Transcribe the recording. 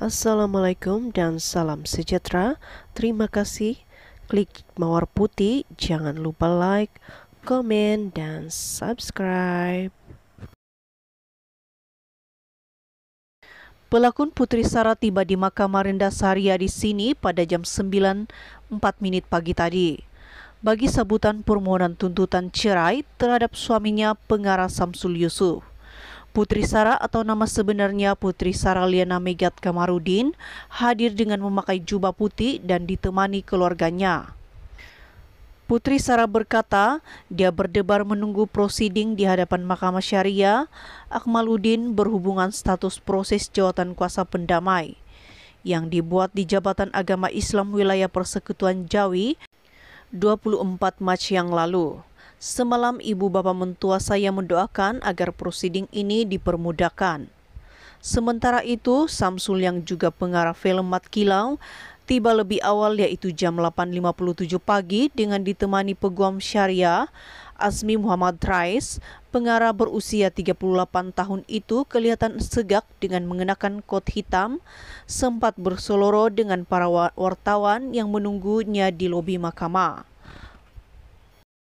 Assalamualaikum dan salam sejahtera. Terima kasih. Klik mawar putih. Jangan lupa like, komen, dan subscribe. Pelakon Putri Sara tiba di makam Marinda Saria di sini pada jam 9.04 menit pagi tadi. Bagi sebutan permohonan tuntutan cerai terhadap suaminya pengarah Samsul Yusuf. Putri Sarah atau nama sebenarnya Putri Sarah Liana Megat Kamarudin hadir dengan memakai jubah putih dan ditemani keluarganya. Putri Sarah berkata, dia berdebar menunggu prosiding di hadapan Mahkamah Syariah Akmaluddin berhubungan status proses jawatan kuasa pendamai yang dibuat di Jabatan Agama Islam Wilayah Persekutuan Jawi 24 Mac yang lalu. Semalam ibu bapak mentua saya mendoakan agar prosiding ini dipermudahkan. Sementara itu, Samsul yang juga pengarah film Mat Kilau tiba lebih awal yaitu jam 8.57 pagi dengan ditemani peguam syariah Azmi Muhammad Rais, pengarah berusia 38 tahun itu kelihatan segak dengan mengenakan kot hitam, sempat bersoloro dengan para wartawan yang menunggunya di lobi mahkamah.